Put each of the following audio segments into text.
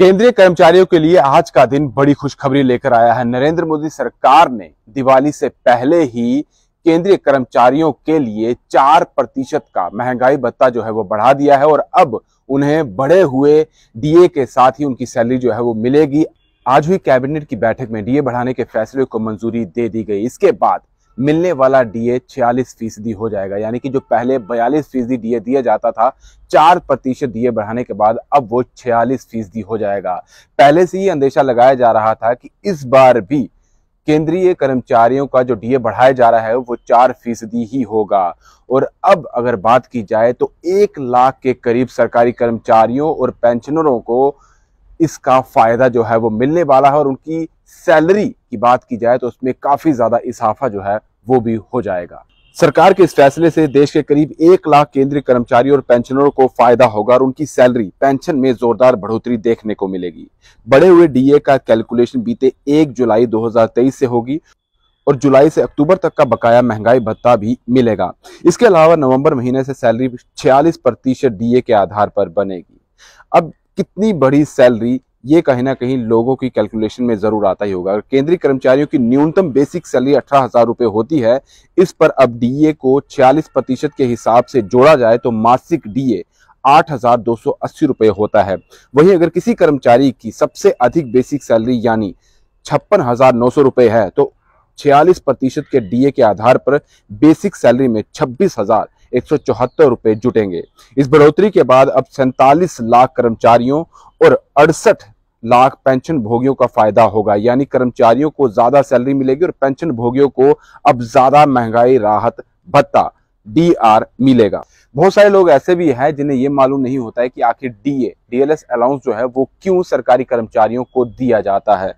केंद्रीय कर्मचारियों के लिए आज का दिन बड़ी खुशखबरी लेकर आया है नरेंद्र मोदी सरकार ने दिवाली से पहले ही केंद्रीय कर्मचारियों के लिए चार प्रतिशत का महंगाई भत्ता जो है वो बढ़ा दिया है और अब उन्हें बढ़े हुए डीए के साथ ही उनकी सैलरी जो है वो मिलेगी आज हुई कैबिनेट की बैठक में डीए बढ़ाने के फैसले को मंजूरी दे दी गई इसके बाद मिलने वाला डीए छियालीस फीसदी हो जाएगा यानी कि जो पहले बयालीस फीसदी डीए दिया जाता था चार प्रतिशत डीए बढ़ाने के बाद अब वो छियालीस फीसदी हो जाएगा पहले से ही अंदेशा लगाया जा रहा था कि इस बार भी केंद्रीय कर्मचारियों का जो डीए बढ़ाया जा रहा है वो चार फीसदी ही होगा और अब अगर बात की जाए तो एक लाख के करीब सरकारी कर्मचारियों और पेंशनरों को इसका फ़ायदा जो है वो मिलने वाला है और उनकी सैलरी की बात की जाए तो उसमें काफ़ी ज़्यादा इजाफा जो है वो भी हो जाएगा सरकार के इस फैसले से देश के करीब एक लाख केंद्रीय कर्मचारी और पेंशनरों को फायदा होगा और उनकी सैलरी पेंशन में जोरदार बढ़ोतरी देखने को मिलेगी बढ़े हुए डीए का कैलकुलेशन बीते एक जुलाई 2023 से होगी और जुलाई से अक्टूबर तक का बकाया महंगाई भत्ता भी मिलेगा इसके अलावा नवंबर महीने से सैलरी छियालीस प्रतिशत डीए के आधार पर बनेगी अब कितनी बड़ी सैलरी ये कहीं ना कहीं लोगों की कैलकुलेशन में जरूर आता ही होगा केंद्रीय कर्मचारियों की न्यूनतम बेसिक सैलरी अठारह हजार रुपए होती है इस पर अब डीए को छियालीस प्रतिशत के हिसाब से जोड़ा जाए तो मासिक डीए आठ हजार दो सौ अस्सी रुपये होता है वहीं अगर किसी कर्मचारी की सबसे अधिक बेसिक सैलरी यानी छप्पन हजार नौ सौ रुपए है तो छियालीस प्रतिशत के डीए के आधार पर बेसिक सैलरी में छब्बीस हजार एक रुपए जुटेंगे इस बढ़ोतरी के बाद अब सैंतालीस लाख कर्मचारियों और अड़सठ लाख पेंशन भोगियों का फायदा होगा यानी कर्मचारियों को ज्यादा सैलरी मिलेगी और पेंशन भोगियों को अब ज्यादा महंगाई राहत भत्ता डी आर मिलेगा बहुत सारे लोग ऐसे भी हैं जिन्हें ये मालूम नहीं होता है कि आखिर डीए डीएलएस अलाउंस जो है वो क्यों सरकारी कर्मचारियों को दिया जाता है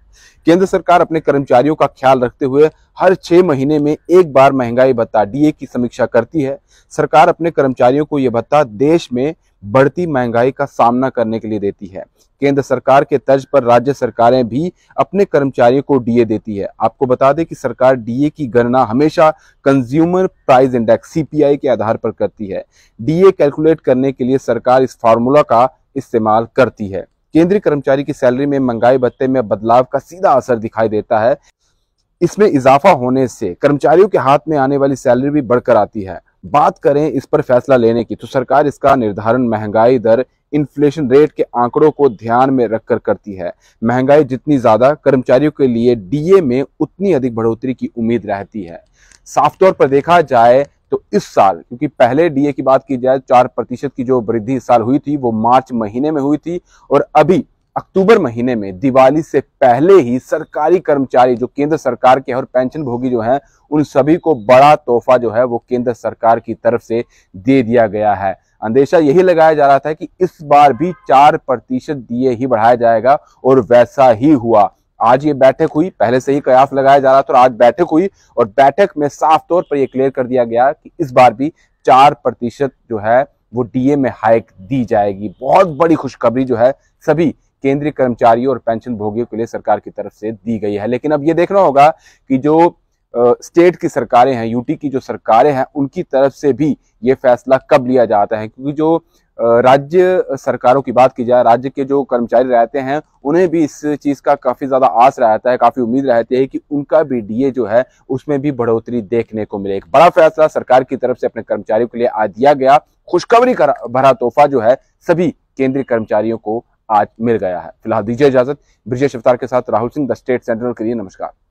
केंद्र सरकार अपने कर्मचारियों का ख्याल रखते हुए हर छह महीने में एक बार महंगाई भत्ता डीए की समीक्षा करती है सरकार अपने कर्मचारियों को यह भत्ता देश में बढ़ती महंगाई का सामना करने के लिए देती है केंद्र सरकार के तर्ज पर राज्य सरकारें भी अपने कर्मचारियों को डीए देती है आपको बता दें कि सरकार डीए की गणना हमेशा कंज्यूमर प्राइस इंडेक्स सीपीआई के आधार पर करती है डीए कैलकुलेट करने के लिए सरकार इस फार्मूला का इस्तेमाल करती है केंद्रीय कर्मचारी की सैलरी में महंगाई भत्ते में बदलाव का सीधा असर दिखाई देता है इसमें इजाफा होने से कर्मचारियों के हाथ में आने वाली सैलरी भी बढ़कर आती है बात करें इस पर फैसला लेने की तो सरकार इसका निर्धारण महंगाई दर इन्फ्लेशन रेट के आंकड़ों को ध्यान में रखकर करती है महंगाई जितनी ज़्यादा कर्मचारियों के लिए डीए में उतनी अधिक बढ़ोतरी की उम्मीद रहती है साफ तौर पर देखा जाए तो इस साल क्योंकि पहले डीए की बात की जाए चार प्रतिशत की जो वृद्धि इस साल हुई थी वो मार्च महीने में हुई थी और अभी अक्टूबर महीने में दिवाली से पहले ही सरकारी कर्मचारी जो केंद्र सरकार के और पेंशन भोगी जो हैं उन सभी को बड़ा तोहफा जो है वो केंद्र सरकार की तरफ से दे दिया गया है अंदेशा यही लगाया जा रहा था कि इस बार भी चार प्रतिशत दिए ही बढ़ाया जाएगा और वैसा ही हुआ आज ये बैठक हुई पहले से ही कयास लगाया जा रहा था और आज बैठक हुई और बैठक में साफ तौर पर यह क्लियर कर दिया गया कि इस बार भी चार प्रतिशत जो है वो डीए में हाइक दी जाएगी बहुत बड़ी खुशखबरी जो है सभी केंद्रीय कर्मचारियों और पेंशन भोगियों के लिए सरकार की तरफ से दी गई है लेकिन अब ये देखना होगा कि जो स्टेट की सरकारें हैं यूटी की जो सरकारें हैं उनकी तरफ से भी ये फैसला कब लिया जाता है क्योंकि जो राज्य सरकारों की बात की जाए राज्य के जो कर्मचारी रहते हैं उन्हें भी इस चीज़ का काफ़ी ज़्यादा आस रहता है काफ़ी उम्मीद रहती है कि उनका भी डीए जो है उसमें भी बढ़ोतरी देखने को मिले एक बड़ा फैसला सरकार की तरफ से अपने कर्मचारियों के लिए आज दिया गया खुशखबरी भरा तोहफा जो है सभी केंद्रीय कर्मचारियों को आज मिल गया है फिलहाल दीजिए इजाजत ब्रिजेश अवतार के साथ Rahul Singh the state central के लिए नमस्कार